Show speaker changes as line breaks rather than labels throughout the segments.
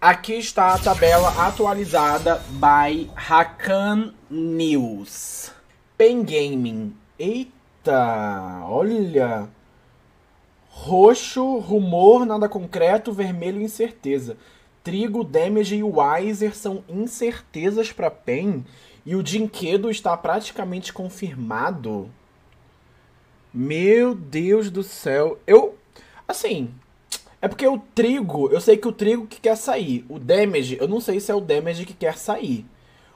Aqui está a tabela atualizada by Hakan News. Pen Gaming. Eita, olha. Roxo, rumor, nada concreto, vermelho, incerteza. Trigo, Damage e Wiser são incertezas para Pen e o Dinquedo está praticamente confirmado. Meu Deus do céu. Eu assim, é porque o trigo, eu sei que o trigo que quer sair. O damage, eu não sei se é o damage que quer sair.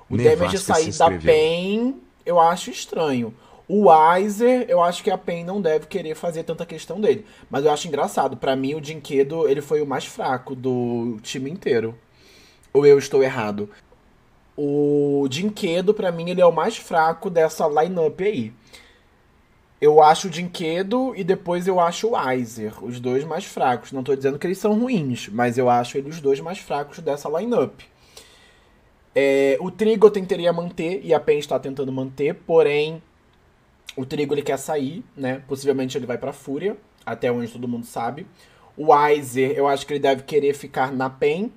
O Nevasca damage sair da PEN, eu acho estranho. O Weiser, eu acho que a PEN não deve querer fazer tanta questão dele. Mas eu acho engraçado. para mim, o Dinquedo, ele foi o mais fraco do time inteiro. Ou eu estou errado? O Dinquedo, para mim, ele é o mais fraco dessa lineup aí. Eu acho o Dinquedo e depois eu acho o Weiser, os dois mais fracos. Não tô dizendo que eles são ruins, mas eu acho eles os dois mais fracos dessa lineup. É, o Trigo eu tentaria manter e a Pen está tentando manter, porém o Trigo ele quer sair, né? Possivelmente ele vai para Fúria, até onde todo mundo sabe. O Weiser, eu acho que ele deve querer ficar na PEN,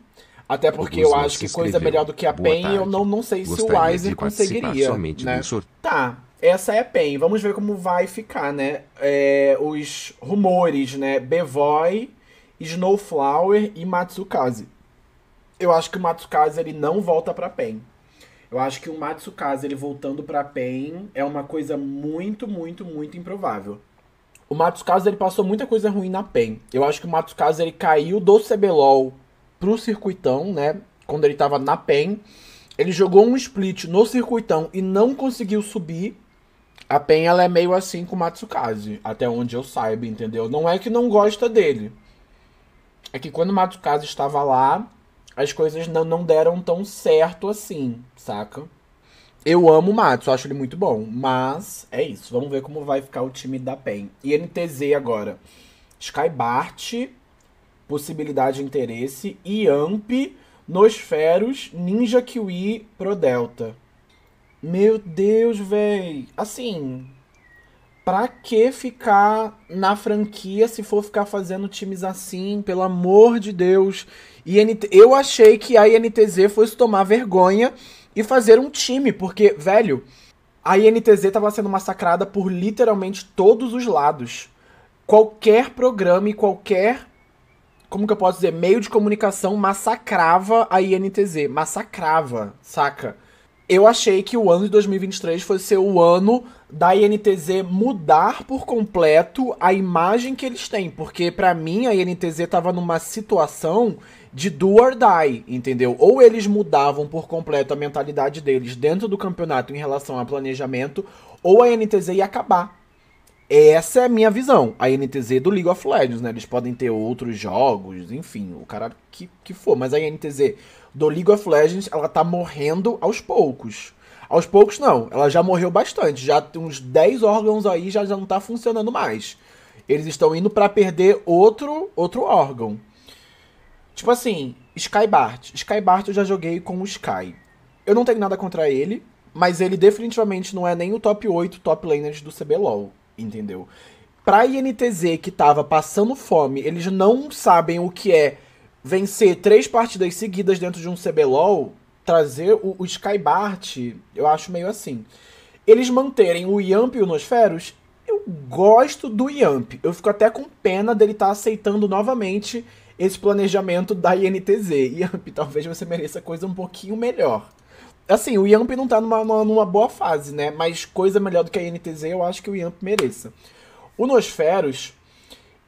até porque eu acho que coisa melhor do que a Boa PEN, tarde. eu não, não sei Gostaria se o Weiser conseguiria. Somente né? Tá, essa é a PEN. Vamos ver como vai ficar, né? É, os rumores, né? Bevoy, Snowflower e Matsukaze. Eu acho que o Matsukaze ele não volta para PEN. Eu acho que o Matsukaze ele voltando para PEN é uma coisa muito, muito, muito improvável. O Matsukaze ele passou muita coisa ruim na PEN. Eu acho que o Matsukaze ele caiu do CBLOL pro circuitão, né? Quando ele tava na PEN. Ele jogou um split no circuitão e não conseguiu subir a Pen ela é meio assim com o Matsukaze, até onde eu saiba, entendeu? Não é que não gosta dele. É que quando o Matsukaze estava lá, as coisas não, não deram tão certo assim, saca? Eu amo o Matsu, acho ele muito bom. Mas é isso. Vamos ver como vai ficar o time da PEN. E NTZ agora. Skybart, possibilidade de interesse. Amp, Nosferos, Ninja Kiwi, Pro Delta. Meu Deus, véi. Assim, pra que ficar na franquia se for ficar fazendo times assim? Pelo amor de Deus. INT... Eu achei que a INTZ fosse tomar vergonha e fazer um time, porque, velho, a INTZ tava sendo massacrada por literalmente todos os lados. Qualquer programa e qualquer como que eu posso dizer, meio de comunicação massacrava a INTZ, massacrava, saca? eu achei que o ano de 2023 fosse ser o ano da INTZ mudar por completo a imagem que eles têm, porque para mim a INTZ tava numa situação de do or die, entendeu? Ou eles mudavam por completo a mentalidade deles dentro do campeonato em relação a planejamento, ou a NTZ ia acabar. Essa é a minha visão. A NTZ do League of Legends, né? Eles podem ter outros jogos, enfim, o cara que, que for. Mas a NTZ do League of Legends, ela tá morrendo aos poucos. Aos poucos, não. Ela já morreu bastante. Já tem uns 10 órgãos aí, já, já não tá funcionando mais. Eles estão indo para perder outro, outro órgão. Tipo assim, Skybart. Skybart eu já joguei com o Sky. Eu não tenho nada contra ele, mas ele definitivamente não é nem o top 8 top laners do CBLOL entendeu? Pra INTZ que tava passando fome, eles não sabem o que é vencer três partidas seguidas dentro de um CBLOL, trazer o, o Skybart, eu acho meio assim. Eles manterem o Yamp e o Nosferos, eu gosto do Yamp. Eu fico até com pena dele estar tá aceitando novamente esse planejamento da INTZ. Yamp, talvez você mereça coisa um pouquinho melhor. Assim, o Yamp não tá numa, numa boa fase, né? Mas coisa melhor do que a NTZ eu acho que o Yamp mereça. O Nosferos,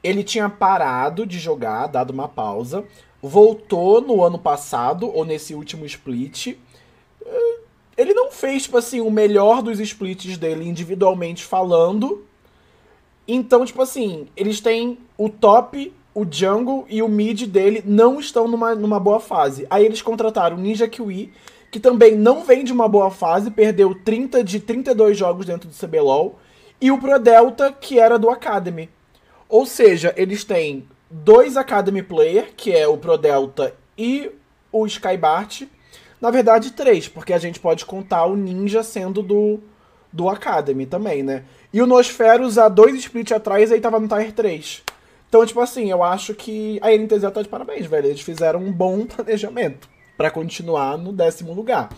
ele tinha parado de jogar, dado uma pausa, voltou no ano passado, ou nesse último split. Eh, ele não fez, tipo assim, o melhor dos splits dele individualmente falando. Então, tipo assim, eles têm o top, o jungle e o mid dele não estão numa, numa boa fase. Aí eles contrataram o Ninja Kiwi, que também não vem de uma boa fase, perdeu 30 de 32 jogos dentro do CBLOL, e o Pro Delta, que era do Academy. Ou seja, eles têm dois Academy Player, que é o Pro Delta e o Skybart. Na verdade, três, porque a gente pode contar o Ninja sendo do, do Academy também, né? E o Nosferos há dois split atrás, aí tava no Tier 3. Então, tipo assim, eu acho que a NTZ tá de parabéns, velho. Eles fizeram um bom planejamento para continuar no décimo lugar.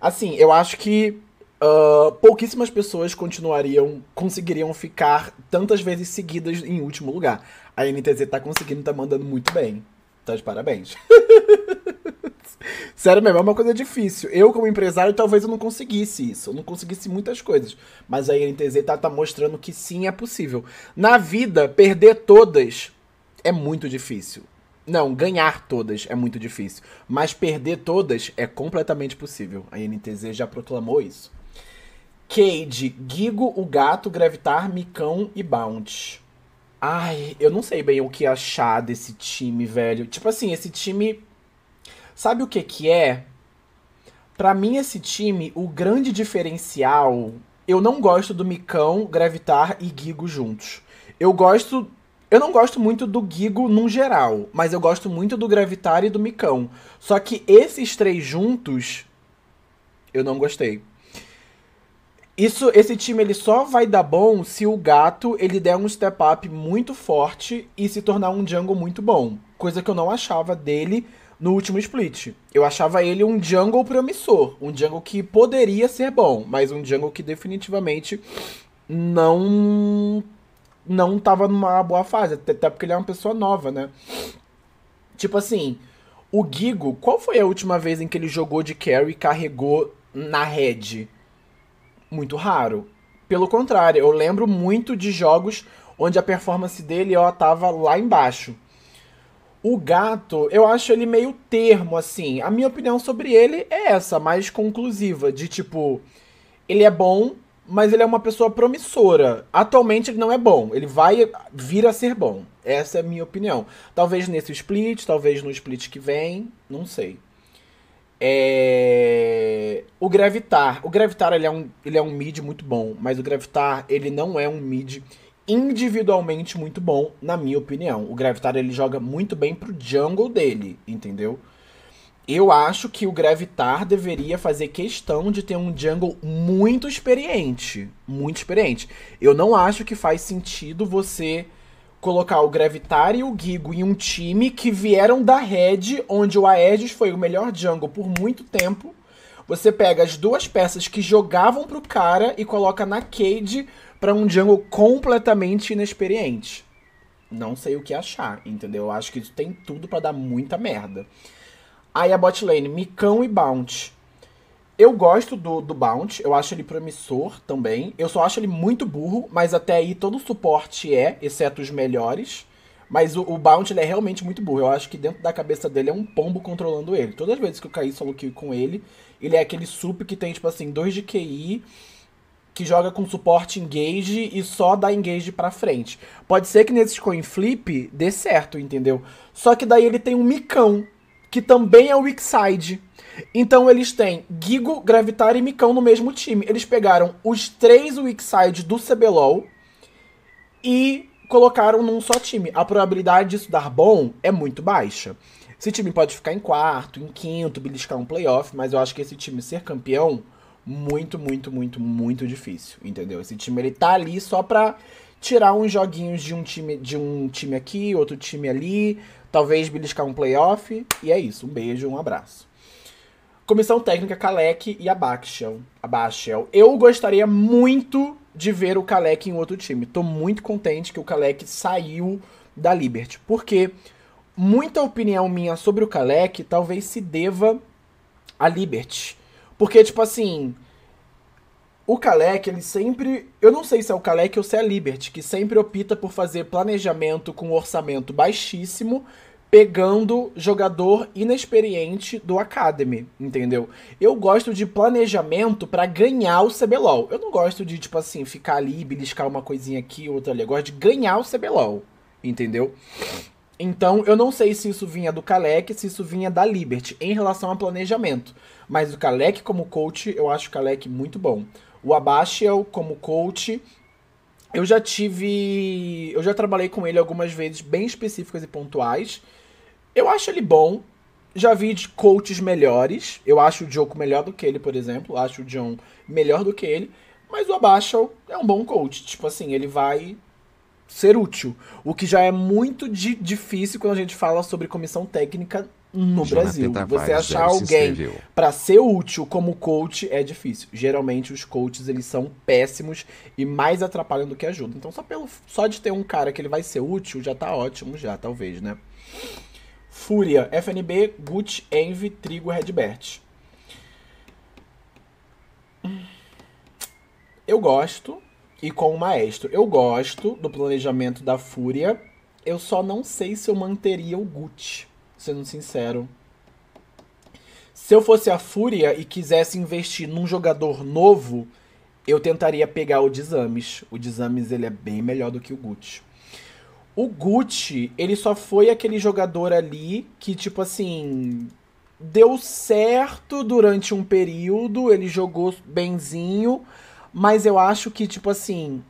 Assim, eu acho que uh, pouquíssimas pessoas continuariam, conseguiriam ficar tantas vezes seguidas em último lugar. A NTZ tá conseguindo, tá mandando muito bem. Tá de parabéns. Sério mesmo, é uma coisa difícil. Eu, como empresário, talvez eu não conseguisse isso. Eu não conseguisse muitas coisas. Mas a NTZ tá, tá mostrando que sim, é possível. Na vida, perder todas é muito difícil. Não, ganhar todas é muito difícil. Mas perder todas é completamente possível. A NTZ já proclamou isso. Cade, Gigo, o gato, Gravitar, Micão e Bounce. Ai, eu não sei bem o que achar desse time, velho. Tipo assim, esse time. Sabe o que que é? Para mim, esse time, o grande diferencial. Eu não gosto do Micão, Gravitar e Gigo juntos. Eu gosto eu não gosto muito do Gigo num geral, mas eu gosto muito do Gravitar e do Micão. Só que esses três juntos, eu não gostei. Isso, esse time ele só vai dar bom se o gato ele der um step up muito forte e se tornar um jungle muito bom, coisa que eu não achava dele no último split. Eu achava ele um jungle promissor, um jungle que poderia ser bom, mas um jungle que definitivamente não não tava numa boa fase, até porque ele é uma pessoa nova, né? Tipo assim, o Gigo, qual foi a última vez em que ele jogou de carry e carregou na rede? Muito raro. Pelo contrário, eu lembro muito de jogos onde a performance dele, ó, tava lá embaixo. O gato, eu acho ele meio termo, assim. A minha opinião sobre ele é essa, mais conclusiva, de tipo, ele é bom, mas ele é uma pessoa promissora. Atualmente ele não é bom, ele vai vir a ser bom. Essa é a minha opinião. Talvez nesse split, talvez no split que vem, não sei. É... O Gravitar. O Gravitar ele é, um, ele é um mid muito bom, mas o Gravitar ele não é um mid individualmente muito bom, na minha opinião. O Gravitar ele joga muito bem pro jungle dele, entendeu? Eu acho que o Gravitar deveria fazer questão de ter um jungle muito experiente. Muito experiente. Eu não acho que faz sentido você colocar o Gravitar e o Gigo em um time que vieram da Red, onde o Aegis foi o melhor jungle por muito tempo. Você pega as duas peças que jogavam pro cara e coloca na Cade para um jungle completamente inexperiente. Não sei o que achar, entendeu? Eu acho que isso tem tudo para dar muita merda. Aí a bot lane, Micão e Bount. Eu gosto do, do Bounty, eu acho ele promissor também. Eu só acho ele muito burro, mas até aí todo o suporte é, exceto os melhores. Mas o, o ele é realmente muito burro. Eu acho que dentro da cabeça dele é um pombo controlando ele. Todas as vezes que eu caí solo kill com ele, ele é aquele sup que tem, tipo assim, 2 de QI, que joga com suporte engage e só dá engage pra frente. Pode ser que nesse coin flip dê certo, entendeu? Só que daí ele tem um micão que também é Weakside. Então eles têm Gigo, Gravitar e Micão no mesmo time. Eles pegaram os três Weakside do CBLOL e colocaram num só time. A probabilidade disso dar bom é muito baixa. Esse time pode ficar em quarto, em quinto, beliscar um playoff, mas eu acho que esse time ser campeão, muito, muito, muito, muito difícil, entendeu? Esse time ele tá ali só pra tirar uns joguinhos de um time, de um time aqui, outro time ali, talvez beliscar um playoff. E é isso. Um beijo, um abraço. Comissão técnica Kalec e a Abaxel. Eu gostaria muito de ver o Kalec em outro time. Tô muito contente que o Kalec saiu da Liberty, porque muita opinião minha sobre o Kalec talvez se deva à Liberty. Porque tipo assim, o Kalec, ele sempre. Eu não sei se é o Kalec ou se é a Liberty, que sempre opta por fazer planejamento com orçamento baixíssimo, pegando jogador inexperiente do Academy, entendeu? Eu gosto de planejamento para ganhar o CBLOL. Eu não gosto de, tipo assim, ficar ali, beliscar uma coisinha aqui, outra ali. Eu gosto de ganhar o CBLOL, entendeu? Então, eu não sei se isso vinha do Kalec, se isso vinha da Liberty, em relação a planejamento. Mas o Kalec como coach, eu acho o Kalec muito bom o Abastiel é como coach. Eu já tive. Eu já trabalhei com ele algumas vezes bem específicas e pontuais. Eu acho ele bom. Já vi de coaches melhores. Eu acho o Diogo melhor do que ele, por exemplo. Eu acho o John melhor do que ele. Mas o Abastiel é um bom coach. Tipo assim, ele vai ser útil. O que já é muito difícil quando a gente fala sobre comissão técnica no Brasil. você achar alguém para ser útil como coach é difícil. Geralmente os coaches eles são péssimos e mais atrapalham do que ajudam. Então só pelo só de ter um cara que ele vai ser útil já tá ótimo já, talvez, né? Fúria, FNB, Gucci, Envy, Trigo, Redbert. Eu gosto e com o Maestro. Eu gosto do planejamento da Fúria. Eu só não sei se eu manteria o Gucci sendo sincero. Se eu fosse a Fúria e quisesse investir num jogador novo, eu tentaria pegar o Dizames. O Dizames ele é bem melhor do que o Gucci. O Gucci, ele só foi aquele jogador ali que tipo assim, deu certo durante um período, ele jogou benzinho, mas eu acho que tipo assim,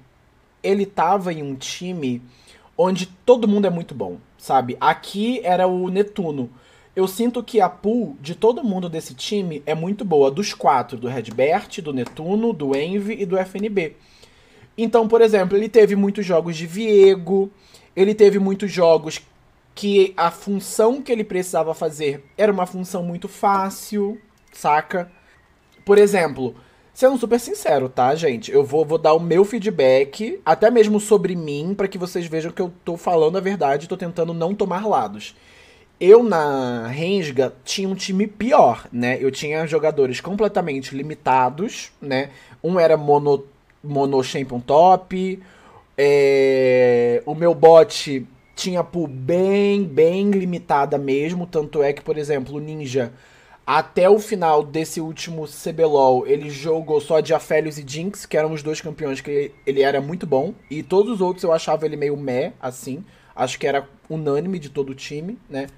ele tava em um time onde todo mundo é muito bom, sabe? Aqui era o Netuno. Eu sinto que a pool de todo mundo desse time é muito boa, dos quatro, do Redbert, do Netuno, do Envy e do FNB. Então, por exemplo, ele teve muitos jogos de Viego, ele teve muitos jogos que a função que ele precisava fazer era uma função muito fácil, saca? Por exemplo, Sendo super sincero, tá, gente? Eu vou, vou dar o meu feedback, até mesmo sobre mim, para que vocês vejam que eu tô falando a verdade, tô tentando não tomar lados. Eu na Rensga tinha um time pior, né? Eu tinha jogadores completamente limitados, né? Um era mono, mono champion top, é... o meu bot tinha pool bem, bem limitada mesmo, tanto é que, por exemplo, o Ninja até o final desse último CBLOL, ele jogou só de e Jinx, que eram os dois campeões que ele era muito bom. E todos os outros eu achava ele meio meh, assim. Acho que era unânime de todo o time, né?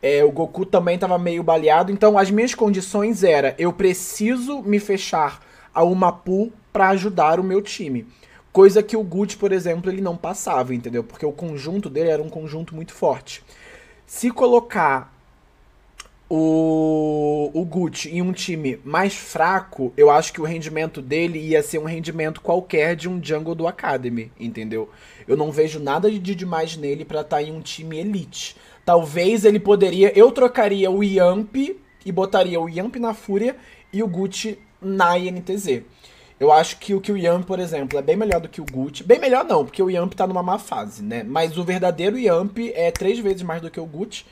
É, o Goku também estava meio baleado. Então, as minhas condições era eu preciso me fechar a uma pool para ajudar o meu time. Coisa que o Gucci, por exemplo, ele não passava, entendeu? Porque o conjunto dele era um conjunto muito forte. Se colocar o, o Gucci em um time mais fraco, eu acho que o rendimento dele ia ser um rendimento qualquer de um Jungle do Academy, entendeu? Eu não vejo nada de demais nele para estar tá em um time elite. Talvez ele poderia. Eu trocaria o Yamp e botaria o Yamp na Fúria e o Gucci na INTZ. Eu acho que o que o Yamp, por exemplo, é bem melhor do que o Gucci. Bem melhor não, porque o Yamp tá numa má fase, né? Mas o verdadeiro Yamp é três vezes mais do que o Gucci.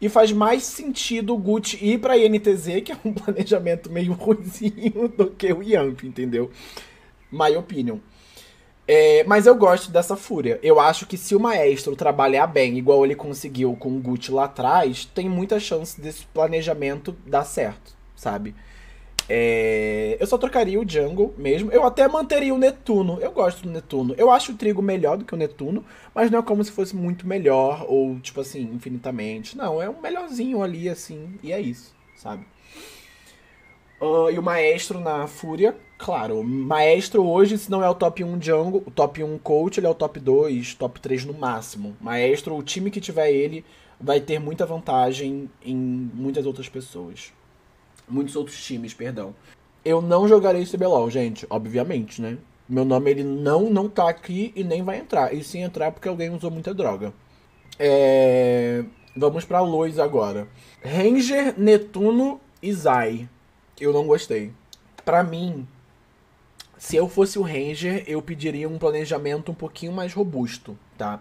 E faz mais sentido o Gucci ir pra INTZ, que é um planejamento meio ruimzinho do que o Yamp, entendeu? My opinion. É, mas eu gosto dessa fúria. Eu acho que se o maestro trabalhar bem, igual ele conseguiu com o Gucci lá atrás, tem muita chance desse planejamento dar certo, sabe? É, eu só trocaria o Jungle mesmo. Eu até manteria o Netuno. Eu gosto do Netuno. Eu acho o Trigo melhor do que o Netuno, mas não é como se fosse muito melhor ou, tipo assim, infinitamente. Não, é um melhorzinho ali, assim, e é isso, sabe? Uh, e o Maestro na Fúria, claro. Maestro hoje, se não é o top 1 Jungle, o top 1 Coach, ele é o top 2, top 3 no máximo. Maestro, o time que tiver ele vai ter muita vantagem em muitas outras pessoas muitos outros times, perdão. Eu não jogarei CBLOL, gente, obviamente, né? Meu nome ele não não tá aqui e nem vai entrar. E sem entrar é porque alguém usou muita droga. É... Vamos para Lois agora. Ranger, Netuno e Zai. Eu não gostei. Para mim, se eu fosse o Ranger, eu pediria um planejamento um pouquinho mais robusto, tá?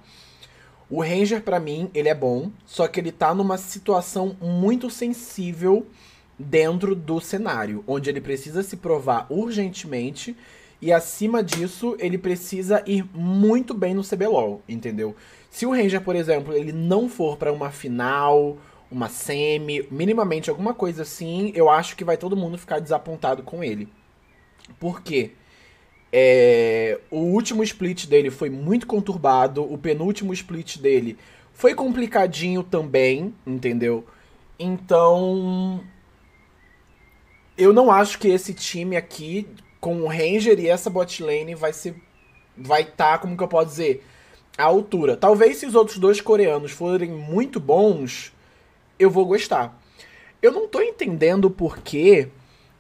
O Ranger para mim, ele é bom, só que ele tá numa situação muito sensível dentro do cenário, onde ele precisa se provar urgentemente e acima disso ele precisa ir muito bem no CBLOL, entendeu? Se o Ranger, por exemplo, ele não for para uma final, uma semi, minimamente alguma coisa assim, eu acho que vai todo mundo ficar desapontado com ele. Por quê? É, o último split dele foi muito conturbado, o penúltimo split dele foi complicadinho também, entendeu? Então, eu não acho que esse time aqui, com o Ranger e essa bot lane, vai ser. Vai estar, tá, como que eu posso dizer? A altura. Talvez se os outros dois coreanos forem muito bons, eu vou gostar. Eu não tô entendendo por que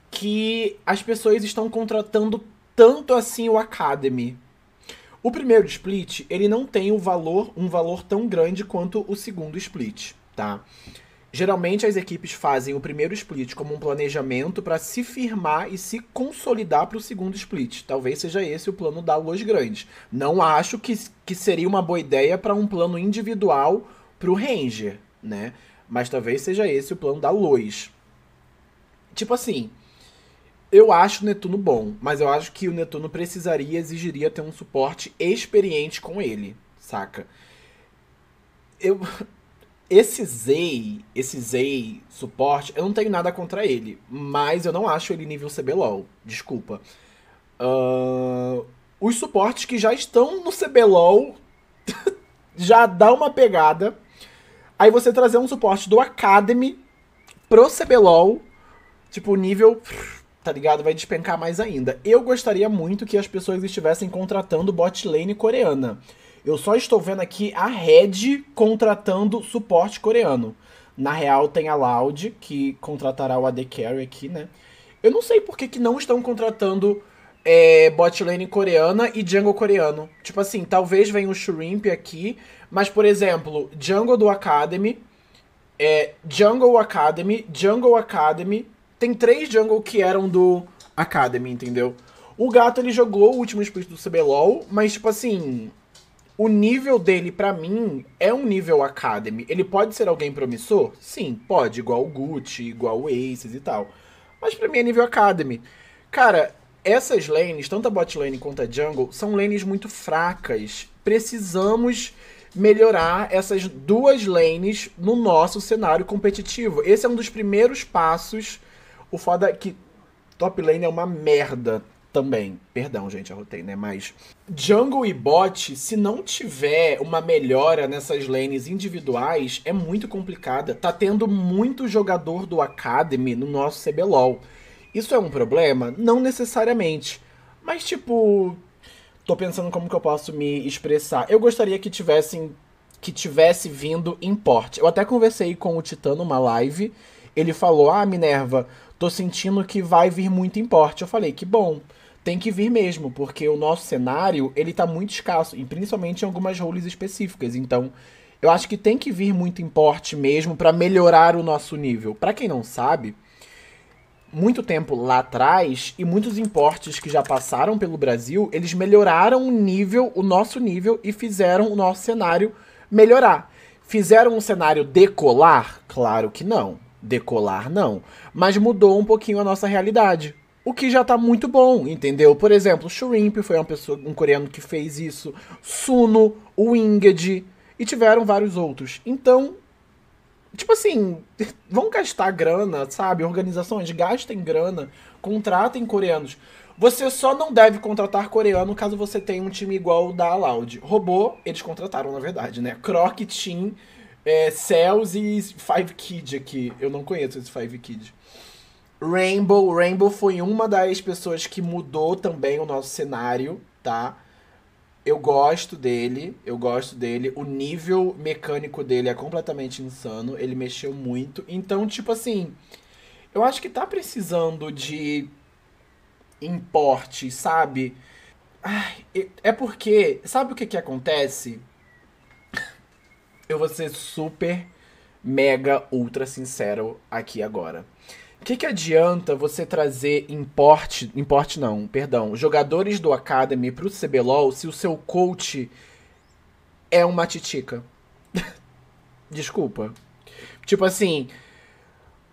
que as pessoas estão contratando tanto assim o Academy. O primeiro split, ele não tem um valor, um valor tão grande quanto o segundo split, tá? Geralmente as equipes fazem o primeiro split como um planejamento para se firmar e se consolidar para o segundo split. Talvez seja esse o plano da Luz Grandes. Não acho que, que seria uma boa ideia para um plano individual para o Ranger, né? Mas talvez seja esse o plano da Luz. Tipo assim, eu acho o Netuno bom, mas eu acho que o Netuno precisaria, exigiria ter um suporte experiente com ele, saca? Eu, esse Zay, esse Zay suporte, eu não tenho nada contra ele, mas eu não acho ele nível CBLOL, desculpa. Uh, os suportes que já estão no CBLOL já dá uma pegada. Aí você trazer um suporte do Academy pro CBLOL, tipo, nível, tá ligado? Vai despencar mais ainda. Eu gostaria muito que as pessoas estivessem contratando bot lane coreana. Eu só estou vendo aqui a Red contratando suporte coreano. Na real, tem a Loud, que contratará o AD Carry aqui, né? Eu não sei por que, que não estão contratando é, bot lane coreana e jungle coreano. Tipo assim, talvez venha o Shrimp aqui, mas, por exemplo, jungle do Academy, é, jungle Academy, jungle Academy... Tem três jungle que eram do Academy, entendeu? O gato, ele jogou o último split do CBLOL, mas, tipo assim o nível dele, para mim, é um nível Academy. Ele pode ser alguém promissor? Sim, pode, igual o Gucci, igual o Aces e tal. Mas pra mim é nível Academy. Cara, essas lanes, tanto a bot lane quanto a jungle, são lanes muito fracas. Precisamos melhorar essas duas lanes no nosso cenário competitivo. Esse é um dos primeiros passos. O foda é que top lane é uma merda também. Perdão, gente, arrotei, né? Mas Jungle e bot, se não tiver uma melhora nessas lanes individuais, é muito complicada. Tá tendo muito jogador do Academy no nosso CBLOL. Isso é um problema? Não necessariamente. Mas, tipo, tô pensando como que eu posso me expressar. Eu gostaria que tivessem que tivesse vindo importe. Eu até conversei com o Titano numa live. Ele falou: "Ah, Minerva, tô sentindo que vai vir muito importe". Eu falei: "Que bom" tem que vir mesmo, porque o nosso cenário, ele tá muito escasso, e principalmente em algumas roles específicas. Então, eu acho que tem que vir muito importe mesmo para melhorar o nosso nível. Para quem não sabe, muito tempo lá atrás e muitos importes que já passaram pelo Brasil, eles melhoraram o nível, o nosso nível e fizeram o nosso cenário melhorar. Fizeram o cenário decolar? Claro que não. Decolar não, mas mudou um pouquinho a nossa realidade. O que já tá muito bom, entendeu? Por exemplo, Shrimp foi uma pessoa, um coreano que fez isso, Suno, Winged, e tiveram vários outros. Então, tipo assim, vão gastar grana, sabe? Organizações gastem grana, contratem coreanos. Você só não deve contratar coreano caso você tenha um time igual o da Loud. Robô, eles contrataram, na verdade, né? Croc, Team, é, Cells e Five Kid aqui. Eu não conheço esse Five Kid. Rainbow, Rainbow foi uma das pessoas que mudou também o nosso cenário, tá? Eu gosto dele, eu gosto dele. O nível mecânico dele é completamente insano, ele mexeu muito. Então, tipo assim, eu acho que tá precisando de importe, sabe? Ai, é porque, sabe o que que acontece? Eu vou ser super, mega, ultra sincero aqui agora. O que, que adianta você trazer importe, importe não, perdão, jogadores do Academy pro CBLOL se o seu coach é uma titica? Desculpa. Tipo assim,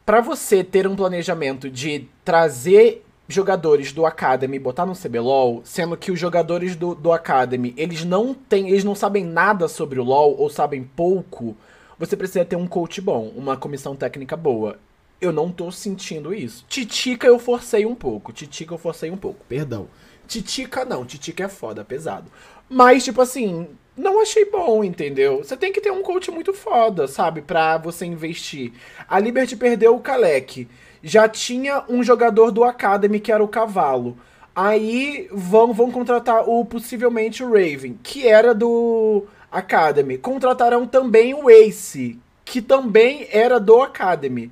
para você ter um planejamento de trazer jogadores do Academy botar no CBLOL, sendo que os jogadores do, do Academy, eles não têm, eles não sabem nada sobre o LoL ou sabem pouco, você precisa ter um coach bom, uma comissão técnica boa eu não tô sentindo isso. Titica eu forcei um pouco. Titica eu forcei um pouco, perdão. Titica não, Titica é foda, pesado. Mas, tipo assim, não achei bom, entendeu? Você tem que ter um coach muito foda, sabe? Pra você investir. A Liberty perdeu o Kalec. Já tinha um jogador do Academy que era o Cavalo. Aí vão, vão contratar o possivelmente o Raven, que era do Academy. Contratarão também o Ace, que também era do Academy.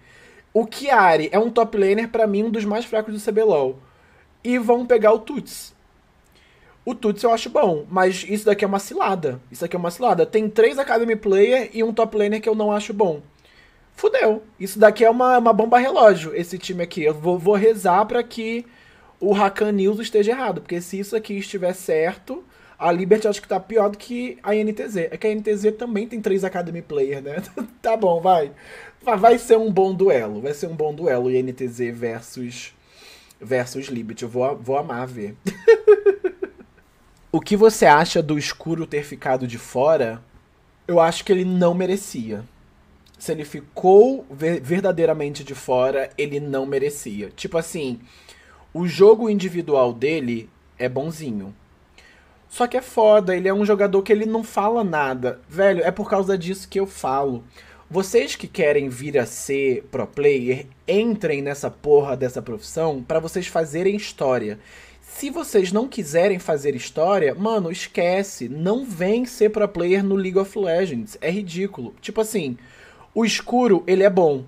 O Chiari é um top laner, para mim, um dos mais fracos do CBLOL. E vão pegar o Tuts. O Tuts eu acho bom, mas isso daqui é uma cilada. Isso aqui é uma cilada. Tem três Academy Player e um top laner que eu não acho bom. Fudeu. Isso daqui é uma, uma bomba relógio, esse time aqui. Eu vou, vou rezar para que o Rakan News esteja errado. Porque se isso aqui estiver certo, a Liberty acho que tá pior do que a NTZ. É que a NTZ também tem três Academy Player, né? tá bom, vai. Vai ser um bom duelo. Vai ser um bom duelo INTZ versus, versus Libit. Eu vou, vou amar ver. o que você acha do escuro ter ficado de fora? Eu acho que ele não merecia. Se ele ficou verdadeiramente de fora, ele não merecia. Tipo assim, o jogo individual dele é bonzinho. Só que é foda, ele é um jogador que ele não fala nada. Velho, é por causa disso que eu falo. Vocês que querem vir a ser pro player, entrem nessa porra dessa profissão para vocês fazerem história. Se vocês não quiserem fazer história, mano, esquece. Não vem ser pro player no League of Legends. É ridículo. Tipo assim, o escuro, ele é bom.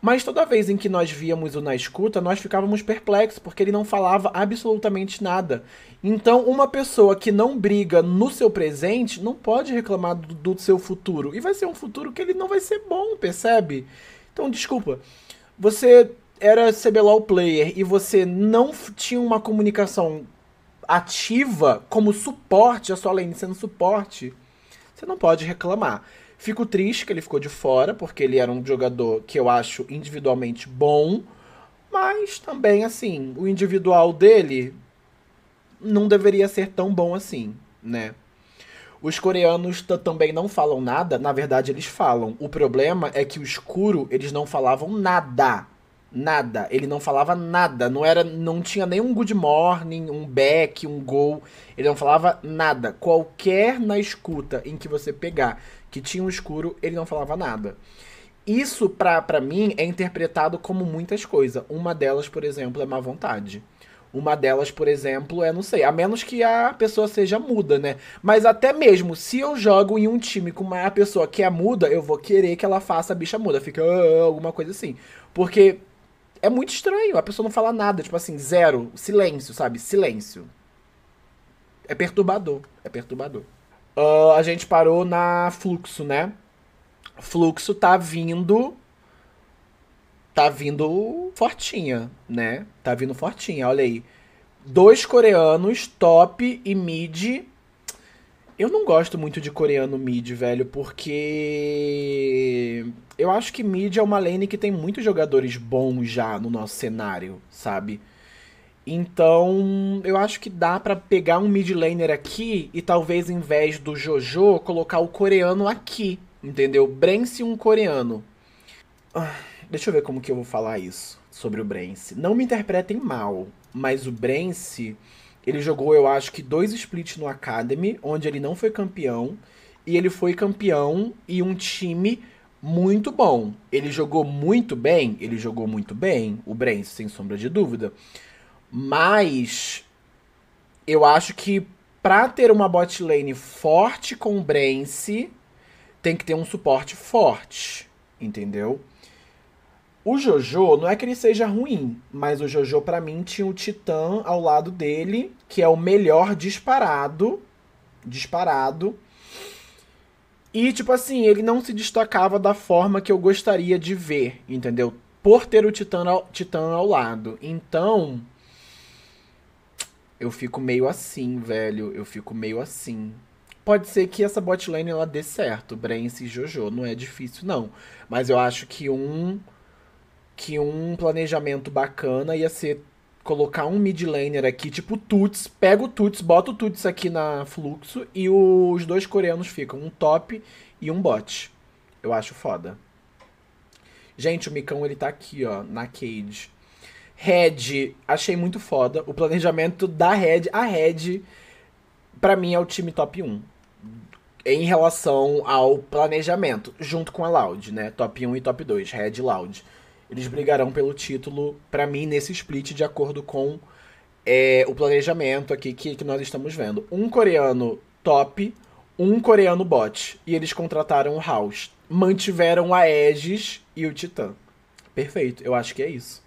Mas toda vez em que nós víamos o na escuta, nós ficávamos perplexos, porque ele não falava absolutamente nada. Então, uma pessoa que não briga no seu presente não pode reclamar do, do seu futuro. E vai ser um futuro que ele não vai ser bom, percebe? Então, desculpa. Você era CBLOL player e você não tinha uma comunicação ativa como suporte, a sua lane sendo suporte, você não pode reclamar. Fico triste que ele ficou de fora, porque ele era um jogador que eu acho individualmente bom, mas também, assim, o individual dele não deveria ser tão bom assim, né? Os coreanos também não falam nada, na verdade eles falam. O problema é que o escuro, eles não falavam nada. Nada, ele não falava nada, não era, não tinha nenhum good morning, um back, um gol, ele não falava nada. Qualquer na escuta em que você pegar que tinha um escuro, ele não falava nada. Isso, pra, mim, é interpretado como muitas coisas. Uma delas, por exemplo, é má vontade. Uma delas, por exemplo, é, não sei, a menos que a pessoa seja muda, né? Mas até mesmo se eu jogo em um time com uma pessoa que é muda, eu vou querer que ela faça a bicha muda, fica uh, alguma coisa assim. Porque é muito estranho, a pessoa não fala nada, tipo assim, zero, silêncio, sabe? Silêncio. É perturbador, é perturbador uh, a gente parou na fluxo, né? Fluxo tá vindo. Tá vindo fortinha, né? Tá vindo fortinha, olha aí. Dois coreanos, top e mid. Eu não gosto muito de coreano mid, velho, porque eu acho que mid é uma lane que tem muitos jogadores bons já no nosso cenário, sabe? Então, eu acho que dá para pegar um mid laner aqui e talvez em vez do Jojo colocar o coreano aqui, entendeu? Brence um coreano. Ah, deixa eu ver como que eu vou falar isso sobre o Brence. Não me interpretem mal, mas o Brence, ele jogou, eu acho que dois splits no Academy, onde ele não foi campeão, e ele foi campeão e um time muito bom. Ele jogou muito bem, ele jogou muito bem, o Brence, sem sombra de dúvida. Mas eu acho que para ter uma bot lane forte com Brence, tem que ter um suporte forte, entendeu? O Jojo, não é que ele seja ruim, mas o Jojo para mim tinha o Titã ao lado dele, que é o melhor disparado, disparado. E tipo assim, ele não se destacava da forma que eu gostaria de ver, entendeu? Por ter o Titã ao, Titã ao lado. Então, eu fico meio assim, velho. Eu fico meio assim. Pode ser que essa botlane ela dê certo, Brence e Jojo. Não é difícil, não. Mas eu acho que um. Que um planejamento bacana ia ser colocar um mid laner aqui, tipo Tuts, pega o Tuts, bota o Tuts aqui na fluxo e os dois coreanos ficam, um top e um bot. Eu acho foda. Gente, o Micão ele tá aqui, ó, na cage. Red, achei muito foda. O planejamento da Red. A Red, para mim, é o time top 1. Em relação ao planejamento, junto com a Loud, né? Top 1 e top 2, Red e Loud. Eles brigarão pelo título, para mim, nesse split, de acordo com é, o planejamento aqui que, que nós estamos vendo. Um coreano top, um coreano bot. E eles contrataram o House. Mantiveram a Aegis e o Titã. Perfeito, eu acho que é isso.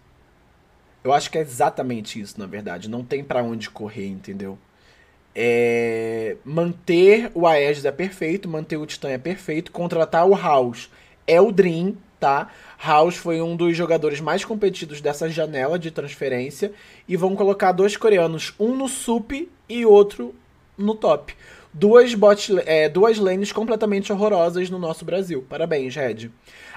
Eu acho que é exatamente isso, na verdade. Não tem para onde correr, entendeu? É... Manter o Aegis é perfeito, manter o Titã é perfeito, contratar o House é o Dream, tá? House foi um dos jogadores mais competidos dessa janela de transferência e vão colocar dois coreanos, um no sup e outro no top. Duas, bot, é, duas lanes completamente horrorosas no nosso Brasil. Parabéns, Red.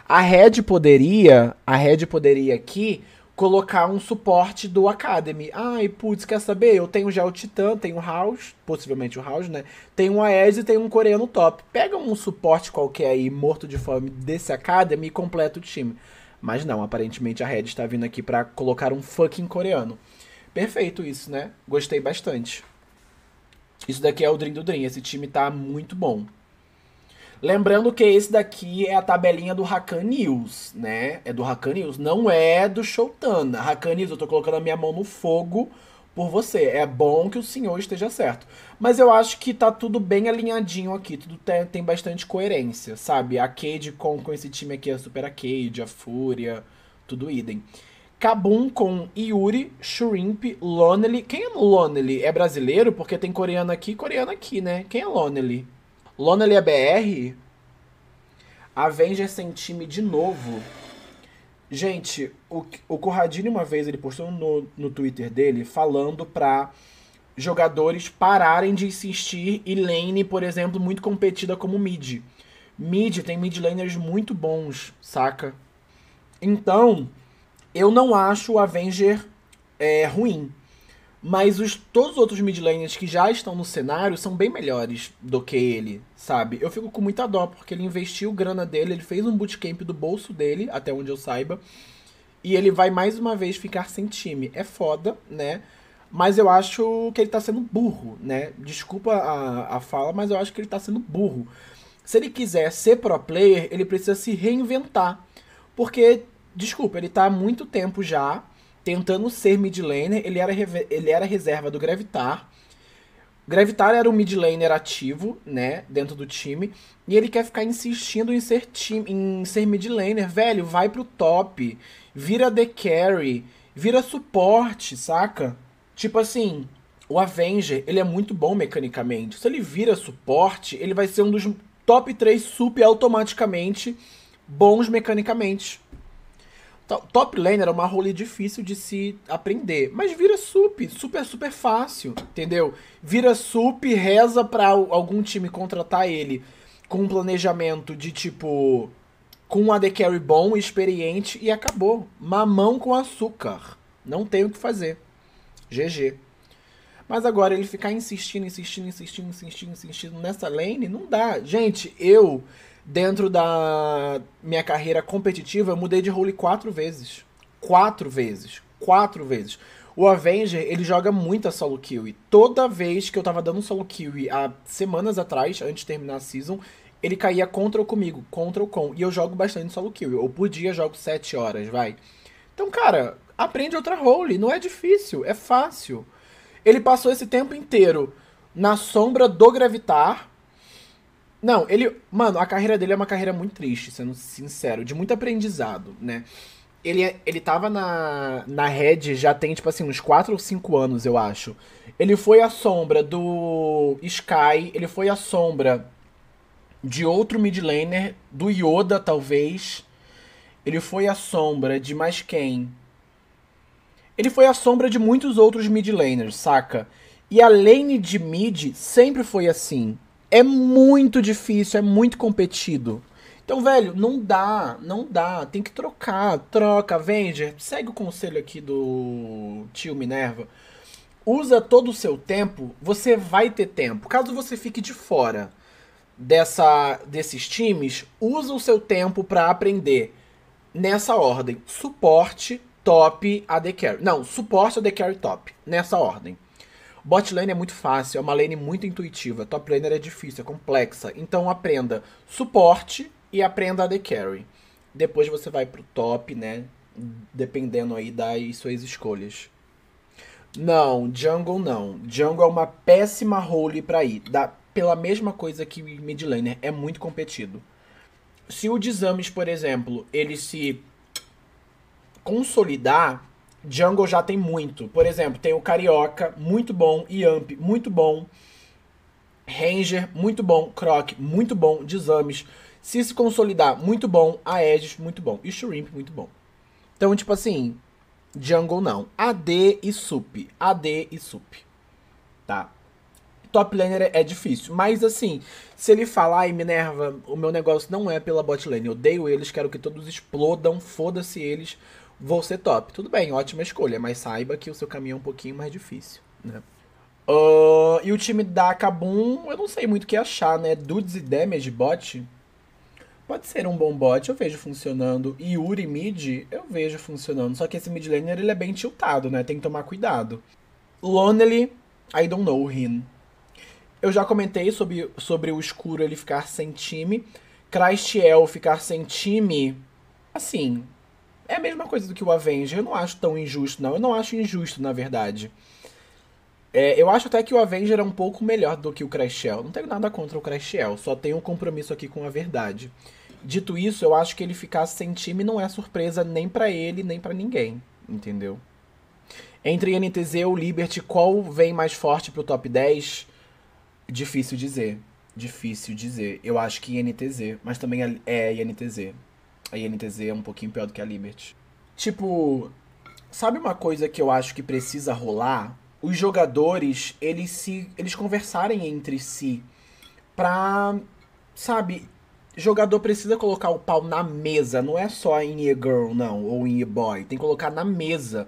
A Red poderia, a Red poderia aqui colocar um suporte do Academy. Ai, putz, quer saber? Eu tenho já o Titan, tenho o House, possivelmente o House, né? tem um Aes e tem um coreano top. Pega um suporte qualquer aí, morto de fome, desse Academy e completa o time. Mas não, aparentemente a Red está vindo aqui para colocar um fucking coreano. Perfeito isso, né? Gostei bastante. Isso daqui é o Dream do Dream. Esse time tá muito bom. Lembrando que esse daqui é a tabelinha do Rakan News, né? É do Rakan News, não é do Shoutana. Rakan News, eu tô colocando a minha mão no fogo por você. É bom que o senhor esteja certo. Mas eu acho que tá tudo bem alinhadinho aqui, tudo tem, tem bastante coerência, sabe? A Cade com, com esse time aqui, a Super Arcade, a Fúria, tudo idem. Kabum com Yuri, Shrimp, Lonely. Quem é Lonely? É brasileiro? Porque tem coreano aqui e coreano aqui, né? Quem é Lonely? Lonely ABR. Avenger sem time de novo. Gente, o, o Corradini uma vez ele postou no, no Twitter dele falando pra jogadores pararem de insistir e lane, por exemplo, muito competida como mid. Mid tem mid laners muito bons, saca? Então, eu não acho o Avenger é, ruim. Mas os, todos os outros mid laners que já estão no cenário são bem melhores do que ele, sabe? Eu fico com muita dó, porque ele investiu grana dele, ele fez um bootcamp do bolso dele, até onde eu saiba. E ele vai mais uma vez ficar sem time. É foda, né? Mas eu acho que ele tá sendo burro, né? Desculpa a, a fala, mas eu acho que ele tá sendo burro. Se ele quiser ser pro player, ele precisa se reinventar. Porque, desculpa, ele tá há muito tempo já tentando ser mid laner, ele era, ele era reserva do Gravitar. Gravitar era o mid laner ativo, né, dentro do time, e ele quer ficar insistindo em ser, time, em ser mid laner. Velho, vai pro top, vira the carry, vira suporte, saca? Tipo assim, o Avenger, ele é muito bom mecanicamente. Se ele vira suporte, ele vai ser um dos top 3 sup automaticamente bons mecanicamente. Top laner é uma role difícil de se aprender. Mas vira sup. super super fácil, entendeu? Vira sup, reza pra algum time contratar ele com um planejamento de tipo. Com um AD carry bom, experiente e acabou. Mamão com açúcar. Não tem o que fazer. GG. Mas agora ele ficar insistindo, insistindo, insistindo, insistindo, insistindo nessa lane, não dá. Gente, eu Dentro da minha carreira competitiva, eu mudei de role quatro vezes. Quatro vezes. Quatro vezes. O Avenger, ele joga muito a solo kill. E toda vez que eu tava dando solo kill há semanas atrás, antes de terminar a season, ele caía contra ou comigo, contra ou com. E eu jogo bastante solo kill. Eu por dia jogo sete horas, vai. Então, cara, aprende outra role. Não é difícil, é fácil. Ele passou esse tempo inteiro na sombra do Gravitar, não, ele. Mano, a carreira dele é uma carreira muito triste, sendo sincero, de muito aprendizado, né? Ele, é, ele tava na, na Red já tem, tipo assim, uns 4 ou 5 anos, eu acho. Ele foi a sombra do Sky, ele foi a sombra de outro mid laner, do Yoda, talvez. Ele foi a sombra de mais quem? Ele foi a sombra de muitos outros mid laners, saca? E a lane de mid sempre foi assim é muito difícil, é muito competido. Então, velho, não dá, não dá. Tem que trocar, troca, vende. Segue o conselho aqui do tio Minerva. Usa todo o seu tempo, você vai ter tempo. Caso você fique de fora dessa desses times, usa o seu tempo para aprender nessa ordem: suporte, top, AD carry. Não, suporte, AD carry, top, nessa ordem. Bot lane é muito fácil, é uma lane muito intuitiva. Top laner é difícil, é complexa. Então aprenda suporte e aprenda a AD carry. Depois você vai pro top, né? Dependendo aí das suas escolhas. Não, jungle não. Jungle é uma péssima role para ir. Dá pela mesma coisa que mid laner, é muito competido. Se o Dizames, por exemplo, ele se consolidar Jungle já tem muito. Por exemplo, tem o Carioca, muito bom. Yamp, muito bom. Ranger, muito bom. Croc, muito bom. Desames. Se se consolidar, muito bom. Aegis, muito bom. E Shrimp, muito bom. Então, tipo assim, Jungle não. AD e Sup. AD e Sup. Tá? Top laner é difícil. Mas assim, se ele falar, ai Minerva, o meu negócio não é pela bot lane. Eu odeio eles, quero que todos explodam, foda-se eles vou ser top. Tudo bem, ótima escolha, mas saiba que o seu caminho é um pouquinho mais difícil, né? Uh, e o time da Kabum, eu não sei muito o que achar, né? Dudes e Damage bot. Pode ser um bom bot, eu vejo funcionando. E Yuri mid, eu vejo funcionando. Só que esse mid laner, ele é bem tiltado, né? Tem que tomar cuidado. Lonely, I don't know him. Eu já comentei sobre, sobre o escuro ele ficar sem time. Christiel ficar sem time. Assim, é a mesma coisa do que o Avenger, eu não acho tão injusto, não. Eu não acho injusto, na verdade. É, eu acho até que o Avenger é um pouco melhor do que o Crashel. Não tenho nada contra o Crashel, só tenho um compromisso aqui com a verdade. Dito isso, eu acho que ele ficar sem time não é surpresa nem para ele, nem para ninguém, entendeu? Entre NTZ ou Liberty, qual vem mais forte pro top 10? Difícil dizer. Difícil dizer. Eu acho que NTZ, mas também é INTZ. É a INTZ é um pouquinho pior do que a Liberty. Tipo, sabe uma coisa que eu acho que precisa rolar? Os jogadores, eles se eles conversarem entre si pra, sabe, jogador precisa colocar o pau na mesa, não é só em a girl não, ou em a boy tem que colocar na mesa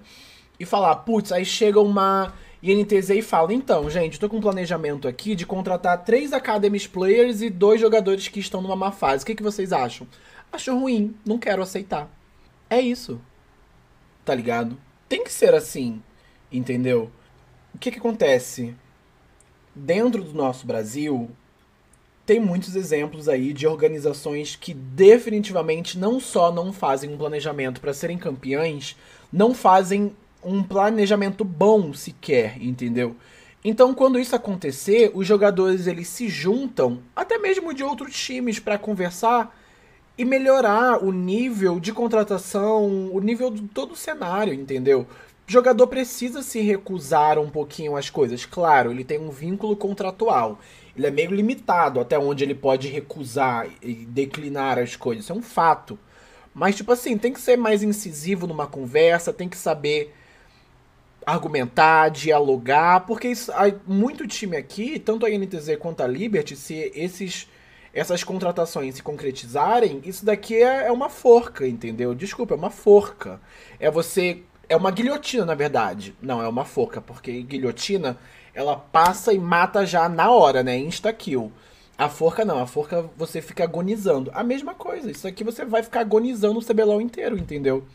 e falar, putz, aí chega uma INTZ e fala, então, gente, tô com um planejamento aqui de contratar três Academies Players e dois jogadores que estão numa má fase, o que, que vocês acham? Acho ruim, não quero aceitar. É isso. Tá ligado? Tem que ser assim, entendeu? O que que acontece? Dentro do nosso Brasil, tem muitos exemplos aí de organizações que definitivamente não só não fazem um planejamento para serem campeãs, não fazem um planejamento bom sequer, entendeu? Então, quando isso acontecer, os jogadores eles se juntam, até mesmo de outros times, para conversar e melhorar o nível de contratação, o nível de todo o cenário, entendeu? O jogador precisa se recusar um pouquinho às coisas. Claro, ele tem um vínculo contratual. Ele é meio limitado até onde ele pode recusar e declinar as coisas. Isso é um fato. Mas, tipo assim, tem que ser mais incisivo numa conversa, tem que saber argumentar, dialogar, porque isso, muito time aqui, tanto a NTZ quanto a Liberty, se esses essas contratações se concretizarem, isso daqui é, é uma forca, entendeu? Desculpa, é uma forca. É você. É uma guilhotina, na verdade. Não, é uma forca, porque guilhotina ela passa e mata já na hora, né? Insta kill. A forca não, a forca você fica agonizando. A mesma coisa, isso aqui você vai ficar agonizando o CBLOL inteiro, entendeu?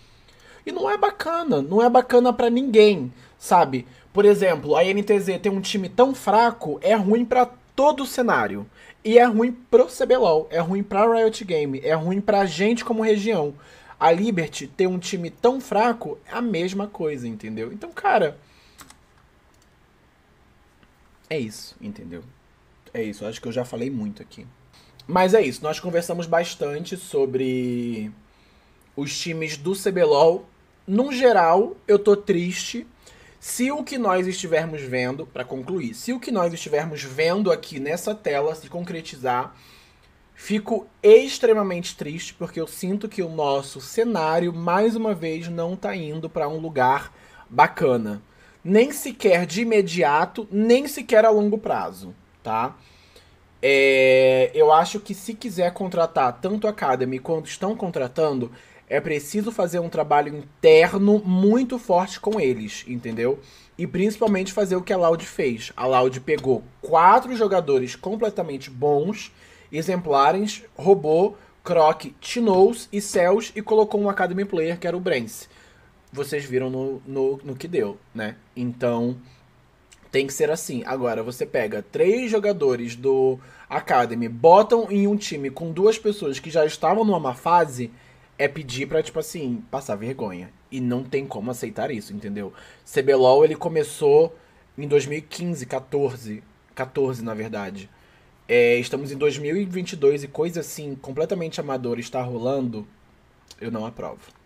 E não é bacana, não é bacana para ninguém, sabe? Por exemplo, a NTZ tem um time tão fraco, é ruim para todo o cenário. E é ruim pro CBLOL, é ruim pra Riot Game, é ruim pra gente como região. A Liberty ter um time tão fraco é a mesma coisa, entendeu? Então, cara. É isso, entendeu? É isso, acho que eu já falei muito aqui. Mas é isso, nós conversamos bastante sobre os times do CBLOL. Num geral, eu tô triste se o que nós estivermos vendo, para concluir, se o que nós estivermos vendo aqui nessa tela se concretizar, fico extremamente triste porque eu sinto que o nosso cenário mais uma vez não está indo para um lugar bacana, nem sequer de imediato, nem sequer a longo prazo, tá? É, eu acho que se quiser contratar tanto a Academy quanto estão contratando, é preciso fazer um trabalho interno muito forte com eles, entendeu? E principalmente fazer o que a Loud fez. A Loud pegou quatro jogadores completamente bons, exemplares, roubou Croc, Tinous e Cells e colocou um Academy Player, que era o Brence. Vocês viram no, no, no que deu, né? Então, tem que ser assim. Agora, você pega três jogadores do Academy, botam em um time com duas pessoas que já estavam numa má fase é pedir pra, tipo assim, passar vergonha. E não tem como aceitar isso, entendeu? CBLOL, ele começou em 2015, 14. 14, na verdade. É, estamos em 2022 e coisa assim, completamente amadora está rolando. Eu não aprovo.